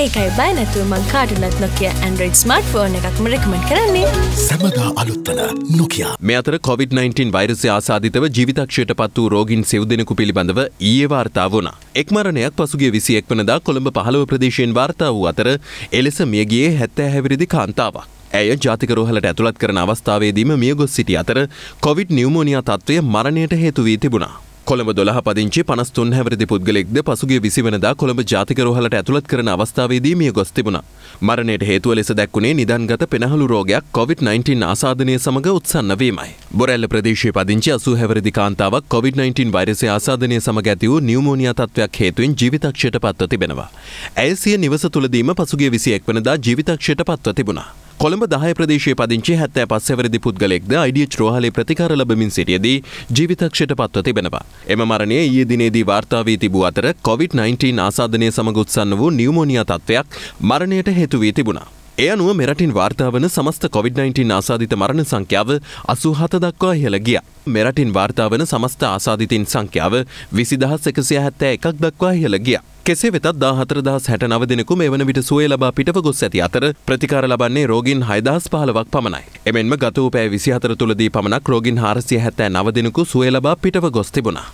ඒකයි බය නැතුව මං කාඩුනත් නොකිය ඇන්ඩරයිඩ් ස්මර්ට් ෆෝන එකක්ම රෙකමට කරන්නේ සැමදා අලුත්තන නොකයා මේ අතර COොVID-19 වෛරසය ආසාධිතව ජීවිතක්ෂයට පත් වූ රෝගින් සෙව් දෙනෙකු පිළිබඳව ඒ වාර්තා වුණ. එක්මරණයක් පසුගේ විසි එක්වනදා කොළඹ පහළව ප්‍රදේශයෙන් වාර්තා වූ අතර එලෙස මියගේ හැත්තෑ හැවිරිදි කාන්තාවක්. ඇය ජාතිකරෝහලට ඇතුළත් කරන අවස්ථාවේදීම මියගොස් සිටි අතර කොවිඩ් නිියමෝනියා තත්ත්වය මරණයට හේතුවී තිබුණා. කොළඹ දොළහ පදිංචි පනස්තුන් හැවරදි පුද්ගලෙක්ද පසුගේ විසිවනදා කොළඹ ජාතිකරෝහලට ඇතුළත් කරන අවස්ථාවේදී මිය ගොස් තිබුණා. මරණයට හේතුව ලෙස දැක්වුණේ නිදන්ගත පෙනහළු රෝගයක් COVID-19 ආසාදනය සමග උත්සන්න වීමයි. බොරැල්ල ප්‍රදේශයේ පදිංචි 80 හැවරදි කාන්තාවක් COVID-19 වෛරසය ආසාදනය සමග ඇති වූ නියුමෝනියා තත්ත්වයක් හේතුවෙන් ජීවිතක්ෂයට පත්ව තිබෙනවා. ඇය සිය නිවස තුලදීම පසුගිය 21 වෙනිදා ජීවිතක්ෂයට පත්ව තිබුණා. කොළඹ දහය ප්‍රදේශය පදිංචි හැත්තෑ පස්සවරදි පුද්ගලෙක්ද අයිඩියච් රෝහලේ ප්‍රතිකාර ලබමින් සිටියදී ජීවිතක්ෂයට පත්ව තිබෙනවා. එම මරණය ඊයේ දිනේදී වාර්තා වී තිබූ අතර COVID-19 ආසාදනය සමග උත්සන්න වූ නියුමෝනියා තත්ත්වයක් මරණයට හේතු වී තිබුණා. ඒ අනුව මෙරටින් වාර්තාාවන සමස්ත COVID-19 ආසාධිත මරණ සංඛ්‍යාව අසුහත දක්වා ඉහළ ගිය. මෙරටින් වාර්තාාවන සමස්ත ආසාධිතින් සංඛ්‍යාව විසිදහස් එකසිය හැත්තෑ එකක් දක්වා ඉහළ ගියා. කෙසේ වෙතත් දාහතර දහස් හැට නව දෙනෙකු මේ වන විට සුවය ලබා පිටව ගොස් ඇති අතර ප්‍රතිකාර ලබන්නේ රෝගීන් හයදහස් පහලවක් පමණයි. එමෙන්ම ගතූපෑ විසිහතර තුළදී පමණක් රෝගින් හාරසිය හැත්තෑ නව දෙනෙකු සුවය ලබා පිටව ගොස් තිබුණා.